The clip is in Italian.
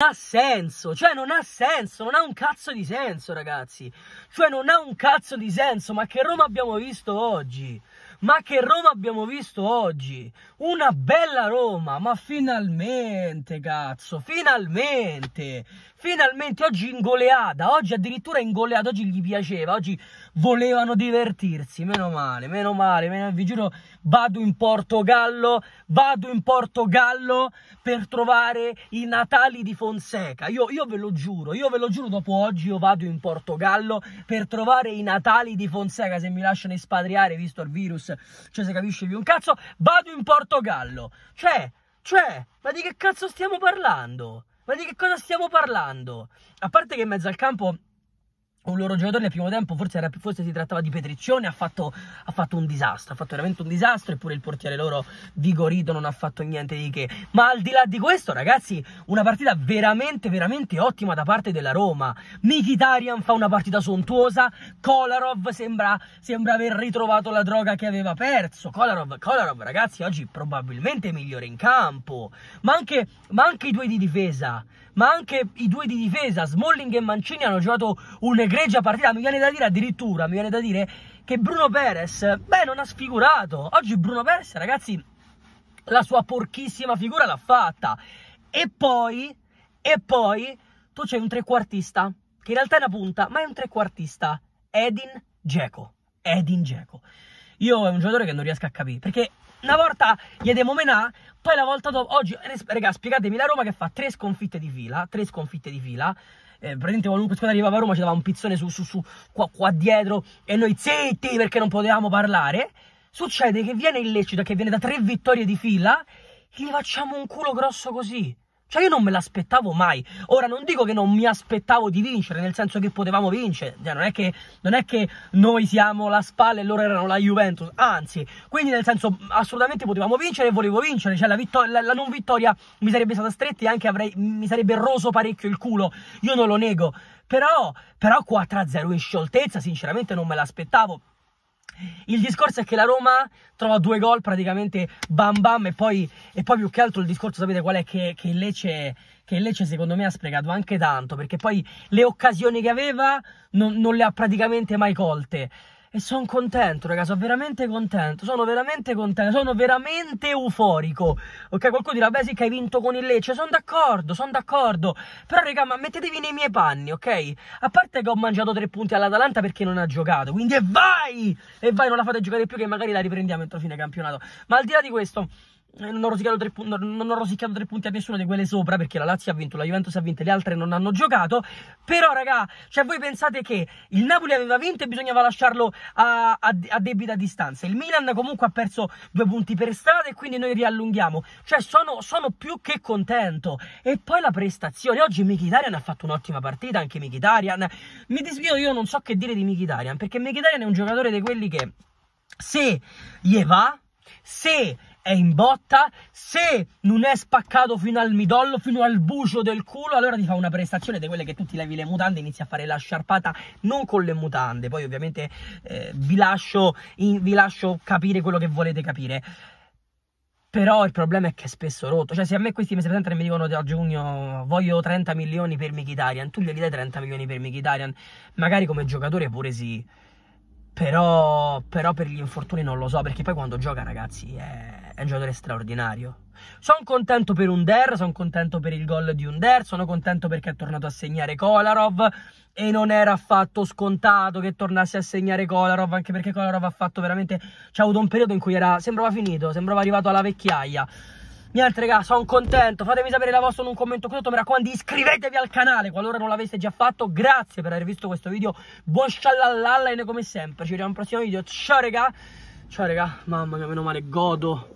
ha senso, cioè non ha senso, non ha un cazzo di senso ragazzi, cioè non ha un cazzo di senso, ma che Roma abbiamo visto oggi, ma che Roma abbiamo visto oggi, una bella Roma, ma finalmente cazzo, finalmente, finalmente oggi in goleada, oggi addirittura in goleada, oggi gli piaceva, oggi volevano divertirsi, meno male, meno male, meno, vi giuro, vado in Portogallo, vado in Portogallo per trovare i Natali di Fonseca, io, io ve lo giuro, io ve lo giuro, dopo oggi io vado in Portogallo per trovare i Natali di Fonseca, se mi lasciano espatriare, visto il virus, cioè se capisce più un cazzo, vado in Portogallo, cioè, cioè, ma di che cazzo stiamo parlando? Ma di che cosa stiamo parlando? A parte che in mezzo al campo un loro giocatore nel primo tempo, forse, era, forse si trattava di Petriccione, ha fatto, ha fatto, un disastro, ha fatto veramente un disastro, eppure il portiere loro Vigorito non ha fatto niente di che. Ma al di là di questo, ragazzi, una partita veramente, veramente ottima da parte della Roma. Mkhitaryan fa una partita sontuosa, Kolarov sembra, sembra aver ritrovato la droga che aveva perso. Kolarov, Kolarov, ragazzi, oggi probabilmente migliore in campo, ma anche, ma anche i due di difesa ma anche i due di difesa, Smalling e Mancini, hanno giocato un'egregia partita. Mi viene da dire addirittura, mi viene da dire che Bruno Perez, beh, non ha sfigurato. Oggi Bruno Perez, ragazzi, la sua porchissima figura l'ha fatta. E poi, e poi, tu c'è un trequartista, che in realtà è una punta, ma è un trequartista, Edin Geco. Edin Geco. Io è un giocatore che non riesco a capire. Perché una volta gli devo menà, poi la volta dopo. Oggi, raga, spiegatemi la Roma che fa tre sconfitte di fila. Tre sconfitte di fila. Eh, praticamente qualunque squadra arrivava a Roma ci dava un pizzone su, su, su qua, qua dietro e noi zitti perché non potevamo parlare. Succede che viene illecito che viene da tre vittorie di fila, gli facciamo un culo grosso così. Cioè io non me l'aspettavo mai. Ora non dico che non mi aspettavo di vincere, nel senso che potevamo vincere. Cioè, non, è che, non, è che, noi siamo la spalla e loro erano la Juventus. Anzi, quindi nel senso assolutamente potevamo vincere e volevo vincere. Cioè la, vittor- la, la non vittoria mi sarebbe stata stretta e anche avrei, mi sarebbe roso parecchio il culo. Io non lo nego. Però, però 4-0 in scioltezza sinceramente non me l'aspettavo. Il discorso è che la Roma trova due gol praticamente bam bam e poi, e poi più che altro il discorso sapete qual è? Che, che, il Lecce, che Lecce secondo me ha sprecato anche tanto perché poi le occasioni che aveva non, non le ha praticamente mai colte. E sono contento, ragazzi, sono veramente contento, sono veramente contento, sono veramente euforico. Ok, qualcuno dirà, beh sì che hai vinto con il Lecce, sono d'accordo, sono d'accordo. Però, raga, ma mettetevi nei miei panni, ok? A parte che ho mangiato tre punti all'Atalanta perché non ha giocato, quindi e vai! E vai, non la fate giocare più che magari la riprendiamo entro fine campionato. Ma al di là di questo... Eh, non ho, tre, non ho, rosicato tre punti a nessuno di quelle sopra perché la Lazio ha vinto, la Juventus ha vinto, le altre non hanno giocato. Però, raga, cioè voi pensate che il Napoli aveva vinto e bisognava lasciarlo a, a, a debita distanza. Il Milan comunque ha perso due punti per strada e quindi noi riallunghiamo. Cioè, sono, sono più che contento. E poi la prestazione. Oggi Mkhitaryan ha fatto un'ottima partita, anche Mkhitaryan. Mi disvio, io non so che dire di Mkhitaryan perché Mkhitaryan è un giocatore di quelli che se gli va, se è in botta, se non è spaccato fino al midollo, fino al bucio del culo, allora ti fa una prestazione di quelle che tu ti levi le mutande e inizi a fare la sciarpata non con le mutande. Poi ovviamente eh, vi, lascio in, vi lascio capire quello che volete capire. Però il problema è che è spesso rotto. Cioè, se a me questi mi presentano e mi dicono da giugno voglio 30 milioni per Mkhitaryan, tu glieli dai 30 milioni per Mkhitaryan, magari come giocatore pure sì però, però, per gli infortuni non lo so, perché poi quando gioca, ragazzi, è, è un giocatore straordinario. Sono contento per Under, sono contento per il gol di Under, sono contento perché è tornato a segnare Kolarov e non era affatto scontato che tornasse a segnare Kolarov, anche perché Kolarov ha fatto veramente... C'è avuto un periodo in cui era, sembrava finito, sembrava arrivato alla vecchiaia. Niente raga, sono contento, fatemi sapere la vostra in un commento qui sotto, mi raccomando iscrivetevi al canale qualora non l'aveste già fatto, grazie per aver visto questo video, buon shalalala e noi come sempre, ci vediamo al prossimo video, ciao raga, ciao raga, mamma mia meno male, godo.